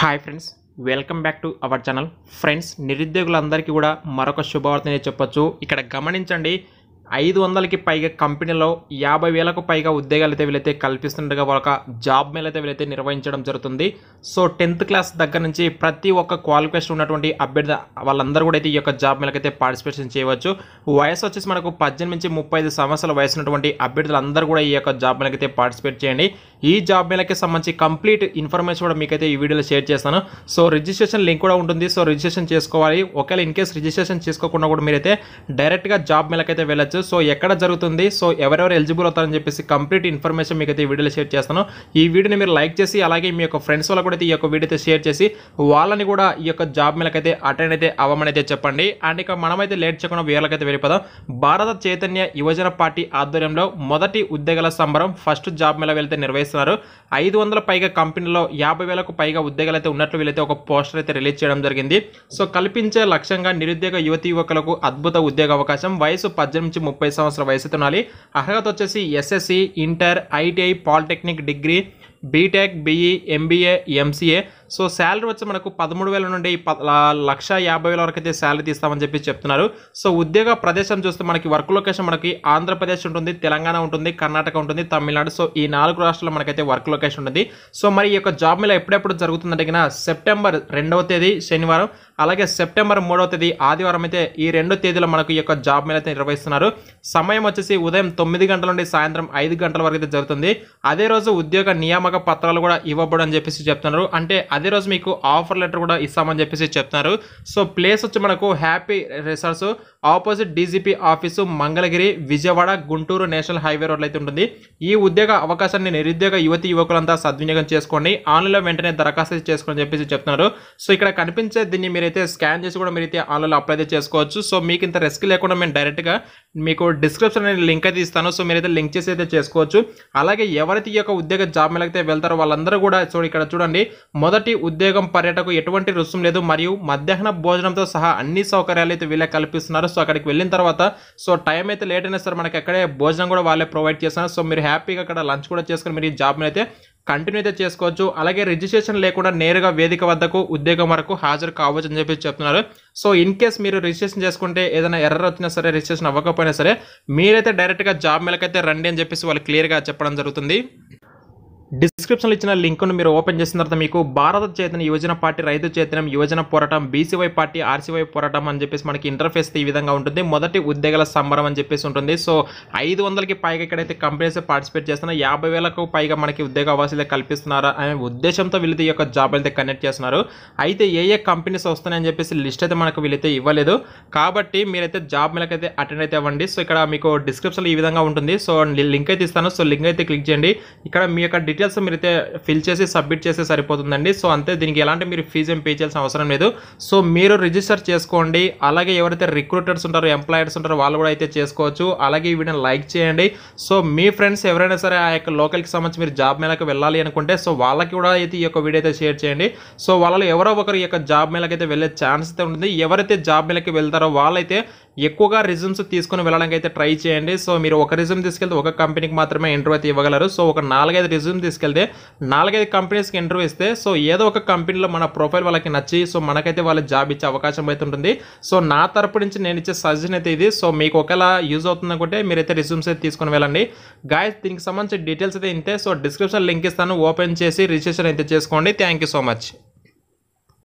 hi friends welcome back to our channel friends నిరుద్యోగులందరికీ కూడా మరొక శుభవార్తనే చెప్పొచ్చు ఇక్కడ గమనించండి ఐదు వందలకి పైగా కంపెనీలో యాభై వేలకు పైగా ఉద్యోగాలు అయితే వీళ్ళైతే కల్పిస్తుండగా ఒక జాబ్ మేల్ అయితే వీళ్ళైతే నిర్వహించడం జరుగుతుంది సో టెన్త్ క్లాస్ దగ్గర నుంచి ప్రతి ఒక్క క్వాలిఫికేషన్ ఉన్నటువంటి అభ్యర్థి వాళ్ళందరూ కూడా అయితే ఈ యొక్క జాబ్ మేళకి అయితే పార్టిసిపేషన్ చేయవచ్చు వయసు వచ్చేసి మనకు పద్దెనిమిది నుంచి ముప్పై ఐదు సంవత్సరాల వయసు ఉన్నటువంటి అభ్యర్థులందరూ కూడా ఈ యొక్క జాబ్ మేళకి అయితే పార్టిసిపేట్ చేయండి ఈ జాబ్ మేళకి సంబంధించి కంప్లీట్ ఇన్ఫర్మేషన్ కూడా మీకైతే ఈ వీడియోలో షేర్ చేస్తాను సో రిజిస్ట్రేషన్ లింక్ కూడా ఉంటుంది సో రిజిస్ట్రేషన్ చేసుకోవాలి ఒకవేళ ఇన్ కేసు రిజిస్ట్రేషన్ చేసుకోకుండా కూడా మీరైతే డైరెక్ట్గా జాబ్ మేళకైతే వెళ్ళచ్చు సో ఎక్కడ జరుగుతుంది సో ఎవరెవరు ఎలిజిబుల్ అవుతారని చెప్పేసి కంప్లీట్ ఇన్ఫర్మేషన్ మీకైతే ఈ వీడియోలో షేర్ చేస్తాను ఈ వీడియోని మీరు లైక్ చేసి అలాగే మీ యొక్క ఫ్రెండ్స్ వాళ్ళ కూడా అయితే ఈ యొక్క వీడియో షేర్ చేసి వాళ్ళని కూడా ఈ యొక్క జాబ్ మేళకైతే అటెండ్ అయితే అవ్వమని అయితే చెప్పండి అండ్ ఇక మనమైతే లేట్ చేయకుండా వీళ్ళకైతే వెళ్ళిపోదాం భారత చైతన్య యువజన పార్టీ ఆధ్వర్యంలో మొదటి ఉద్యోగాల సంబరం ఫస్ట్ జాబ్ మేళ వెళ్తే నిర్వహిస్తారు చేస్తున్నారు ఐదు వందల పైగా కంపెనీలో యాభై వేలకు పైగా ఉద్యోగాలు అయితే ఉన్నట్లు వీళ్ళైతే ఒక పోస్టర్ అయితే రిలీజ్ చేయడం జరిగింది సో కల్పించే లక్ష్యంగా నిరుద్యోగ యువతి యువకులకు అద్భుత ఉద్యోగ అవకాశం వయసు పద్దెనిమిది నుంచి ముప్పై సంవత్సరాల వయసు తినాలి అర్హత వచ్చేసి SSC inter ITI polytechnic degree BTech BE MBA MCA so salary వచ్చి మనకు పదమూడు వేల నుండి లక్ష యాభై వేల వరకు అయితే శాలరీ తీస్తామని చెప్పి చెప్తున్నారు సో ఉద్యోగ ప్రదేశం చూస్తే మనకి వర్క్ లొకేషన్ మనకి ఆంధ్రప్రదేశ్ ఉంటుంది తెలంగాణ ఉంటుంది కర్ణాటక ఉంటుంది తమిళనాడు సో ఈ నాలుగు రాష్ట్రాల్లో మనకైతే వర్క్ లొకేషన్ ఉంటుంది సో మరి ఈ యొక్క జాబ్ మీద ఎప్పుడెప్పుడు జరుగుతుందంటే సెప్టెంబర్ రెండవ తేదీ శనివారం అలాగే సెప్టెంబర్ మూడవ తేదీ ఆదివారం అయితే ఈ రెండు తేదీలో మనకు ఈ యొక్క జాబ్ మేళ అయితే నిర్వహిస్తున్నారు సమయం వచ్చేసి ఉదయం తొమ్మిది గంటల నుండి సాయంత్రం ఐదు గంటల వరకు అయితే జరుగుతుంది అదే రోజు ఉద్యోగ నియామక పత్రాలు కూడా ఇవ్వబడని అని చెప్పేసి చెప్తున్నారు అంటే అదే రోజు మీకు ఆఫర్ లెటర్ కూడా ఇస్తామని చెప్పేసి చెప్తున్నారు సో ప్లేస్ వచ్చి మనకు happy resorts opposite DGP office Mangalagiri Vijayawada Guntur national highway రోడ్లు అయితే ఉంటుంది ఈ ఉద్యోగ అవకాశాన్ని నిరుద్యోగ యువతి యువకులంతా సద్వినియోగం చేసుకోండి ఆన్లైన్లో వెంటనే దరఖాస్తు చేసుకోండి చెప్పేసి చెప్తున్నారు సో ఇక్కడ కనిపించే దీన్ని మీరు అయితే స్కాన్ చేసి కూడా మీరు అయితే ఆన్లైన్లో అప్లై అయితే చేసుకోవచ్చు సో మీకు ఇంత రిస్క్ లేకుండా మేము డైరెక్ట్గా మీకు డిస్క్రిప్షన్ అనేది లింక్ అయితే ఇస్తాను సో మీరైతే లింక్ చేసి అయితే చేసుకోవచ్చు అలాగే ఎవరైతే ఈ యొక్క ఉద్యోగ జాబ్ మేళకైతే వెళ్తారో వాళ్ళందరూ కూడా చూడండి ఇక్కడ చూడండి మొదటి ఉద్యోగం పర్యటకు ఎటువంటి రుసుం లేదు మరియు మధ్యాహ్న భోజనంతో సహా అన్ని సౌకర్యాలు అయితే వీళ్ళే కల్పిస్తున్నారు సో అక్కడికి వెళ్ళిన తర్వాత సో టైం అయితే లేట్ అయినా సరే మనకి అక్కడే భోజనం కూడా వాళ్ళే ప్రొవైడ్ చేస్తున్నారు సో మీరు హ్యాపీగా అక్కడ లంచ్ కూడా చేసుకుని మీరు ఈ జాబ్ని అయితే కంటిన్యూ అయితే చేసుకోవచ్చు అలాగే రిజిస్ట్రేషన్ లేకుండా నేరుగా వేదిక వద్దకు ఉద్యోగం వరకు హాజరు కావచ్చు అని చెప్పి చెప్తున్నారు సో ఇన్ కేస్ మీరు రిజిస్ట్రేషన్ చేసుకుంటే ఏదైనా ఎర్రర్ వచ్చినా సరే రిజిస్ట్రేషన్ అవ్వకపోయినా సరే మీరైతే డైరెక్ట్గా జాబ్ మేళకైతే రండి అని చెప్పేసి వాళ్ళు క్లియర్గా చెప్పడం జరుగుతుంది డిస్క్రిప్షన్లో ఇచ్చిన లింక్ను మీరు ఓపెన్ చేసిన తర్వాత మీకు భారత చైతన్య యోజన పార్టీ రైతు చైతన్యం యోజన పోరాటం బీసీవై పార్టీ ఆర్సీవై పోరాటం అని చెప్పేసి మనకి ఇంటర్ఫేస్ ఈ విధంగా ఉంటుంది మొదటి ఉద్యోగాల సంబరం అని చెప్పేసి ఉంటుంది సో ఐదు వందలకి పైగా ఇక్కడైతే కంపెనీస్ పార్టిసిపేట్ చేస్తున్న యాభై వేలకు పైగా మనకి ఉద్యోగ అవకాశాలు కల్పిస్తున్నారా అనే ఉద్దేశంతో వీళ్ళు ఈ యొక్క జాబ్ అయితే కనెక్ట్ చేస్తున్నారు అయితే ఏ ఏ కంపెనీస్ వస్తున్నాయని చెప్పేసి లిస్ట్ అయితే మనకు వీళ్ళైతే ఇవ్వలేదు కాబట్టి మీరైతే జాబ్ అయితే అటెండ్ అయితే ఇవ్వండి సో ఇక్కడ మీకు డిస్క్రిప్షన్లో ఈ విధంగా ఉంటుంది సో లింక్ అయితే ఇస్తాను సో లింక్ అయితే క్లిక్ చేయండి ఇక్కడ మీ యొక్క డీటెయిల్స్ అయితే ఫిల్ చేసి సబ్మిట్ చేస్తే సరిపోతుందండి సో అంతే దీనికి ఎలాంటి మీరు ఫీజు ఏం పే చేయాల్సిన అవసరం లేదు సో మీరు రిజిస్టర్ చేసుకోండి అలాగే ఎవరైతే రిక్రూటర్స్ ఉంటారో ఎంప్లాయర్స్ ఉంటారో వాళ్ళు కూడా అయితే చేసుకోవచ్చు అలాగే ఈ లైక్ చేయండి సో మీ ఫ్రెండ్స్ ఎవరైనా సరే ఆ యొక్క లోకల్కి సంబంధించి మీరు జాబ్ మేళకు వెళ్ళాలి అనుకుంటే సో వాళ్ళకి కూడా అయితే ఈ యొక్క వీడియో అయితే షేర్ చేయండి సో వాళ్ళు ఎవరో ఒకరు ఈ యొక్క జాబ్ మేళకు అయితే వెళ్ళే ఛాన్స్ అయితే ఉంటుంది ఎవరైతే జాబ్ మేళకి వెళ్తారో వాళ్ళైతే ఎక్కువగా రిజ్యూమ్స్ తీసుకుని వెళ్ళడానికి అయితే ట్రై చేయండి సో మీరు ఒక రిజ్యూమ్ తీసుకెళ్తే ఒక కంపెనీకి మాత్రమే ఇంటర్వ్యూ అయితే ఇవ్వగలరు సో ఒక నాలుగైదు రిజ్యూమ్ తీసుకెళ్తే నాలుగైదు కంపెనీస్కి ఇంటర్వ్యూ ఇస్తే సో ఏదో ఒక కంపెనీలో మన ప్రొఫైల్ వాళ్ళకి నచ్చి సో మనకైతే వాళ్ళు జాబ్ ఇచ్చే అవకాశం అయితే ఉంటుంది సో నా తరపు నుంచి నేను ఇచ్చే సజెషన్ అయితే ఇది సో మీకు ఒకవేళ యూజ్ అవుతుంది అనుకుంటే మీరైతే రిజ్యూమ్స్ అయితే తీసుకుని వెళ్ళండి గాయస్ దీనికి సంబంధించి డీటెయిల్స్ అయితే ఇంతే సో డిస్క్రిప్షన్ లింక్ ఇస్తాను ఓపెన్ చేసి రిజిస్ట్రేషన్ అయితే చేసుకోండి థ్యాంక్ సో మచ్